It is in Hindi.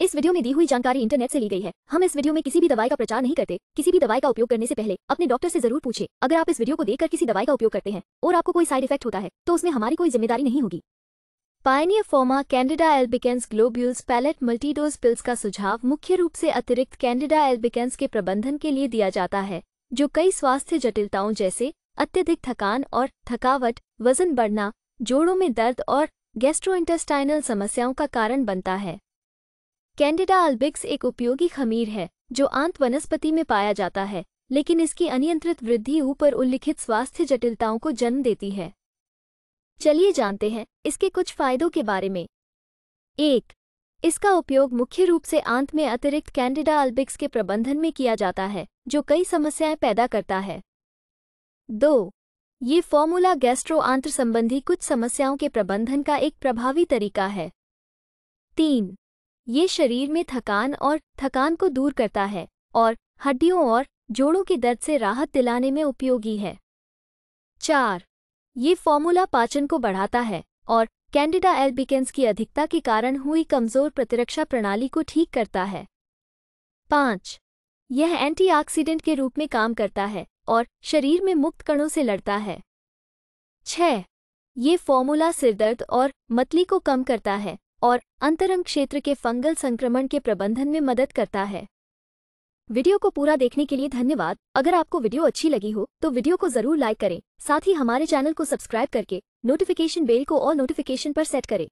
इस वीडियो में दी हुई जानकारी इंटरनेट से ली गई है हम इस वीडियो में किसी भी दवाई का प्रचार नहीं करते किसी भी दवाई का उपयोग करने से पहले अपने डॉक्टर से जरूर पूछे अगर आप इस वीडियो को देखकर किसी दवाई का उपयोग करते हैं और आपको कोई साइड इफेक्ट होता है तो उसमें हमारी कोई जिम्मेदारी नहीं होगी Pioneer Pharma Candida albicans globules pellet multidose pills का सुझाव मुख्य रूप से अतिरिक्त कैंडिडा एल्बिकेंस के प्रबंधन के लिए दिया जाता है जो कई स्वास्थ्य जटिलताओं जैसे अत्यधिक थकान और थकावट वजन बढ़ना जोड़ों में दर्द और गैस्ट्रोइंटेस्टाइनल समस्याओं का कारण बनता है कैंडिडा अल्बिक्स एक उपयोगी खमीर है जो आंत वनस्पति में पाया जाता है लेकिन इसकी अनियंत्रित वृद्धि ऊपर उल्लिखित स्वास्थ्य जटिलताओं को जन्म देती है चलिए जानते हैं इसके कुछ फायदों के बारे में एक इसका उपयोग मुख्य रूप से आंत में अतिरिक्त कैंडिडा अल्बिक्स के प्रबंधन में किया जाता है जो कई समस्याएं पैदा करता है दो ये फॉर्मूला गैस्ट्रो आंत्र संबंधी कुछ समस्याओं के प्रबंधन का एक प्रभावी तरीका है तीन ये शरीर में थकान और थकान को दूर करता है और हड्डियों और जोड़ों के दर्द से राहत दिलाने में उपयोगी है चार ये फॉर्मूला पाचन को बढ़ाता है और कैंडिडा एल्बिकेंस की अधिकता के कारण हुई कमजोर प्रतिरक्षा प्रणाली को ठीक करता है पाँच यह एंटीऑक्सीडेंट के रूप में काम करता है और शरीर में मुक्त कणों से लड़ता है छह ये फॉर्मूला सिरदर्द और मतली को कम करता है और अंतरंग क्षेत्र के फंगल संक्रमण के प्रबंधन में मदद करता है वीडियो को पूरा देखने के लिए धन्यवाद अगर आपको वीडियो अच्छी लगी हो तो वीडियो को जरूर लाइक करें साथ ही हमारे चैनल को सब्सक्राइब करके नोटिफिकेशन बेल को और नोटिफिकेशन पर सेट करें